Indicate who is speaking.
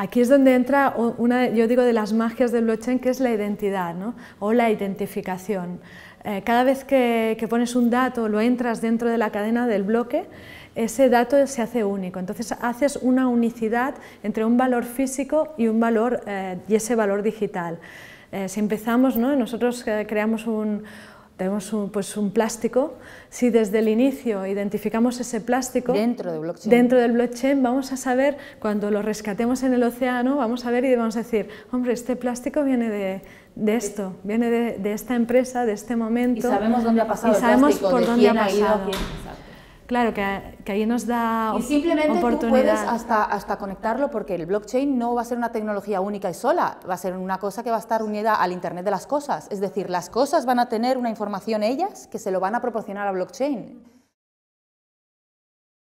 Speaker 1: Aquí es donde entra una, yo digo, de las magias del blockchain, que es la identidad ¿no? o la identificación. Eh, cada vez que, que, pones un dato, lo entras dentro de la cadena del bloque, ese dato se hace único. Entonces haces una unicidad entre un valor físico y, un valor, eh, y ese valor digital. Eh, si empezamos, ¿no? nosotros creamos un, tenemos un, pues un plástico, si desde el inicio identificamos ese plástico dentro, dentro del blockchain, vamos a saber, cuando lo rescatemos en el océano, vamos a ver y vamos a decir, hombre, este plástico viene de, esto, viene de, esta empresa, de este momento. Y sabemos dónde ha pasado. Y sabemos el por dónde ha pasado. ido, Claro, que, ahí nos da oportunidad. Y simplemente tú puedes
Speaker 2: hasta, hasta conectarlo porque el blockchain no va a ser una tecnología única y sola, va a ser una cosa que va a estar unida al Internet de las cosas. Es decir, las cosas van a tener una información ellas que se lo van a proporcionar a blockchain.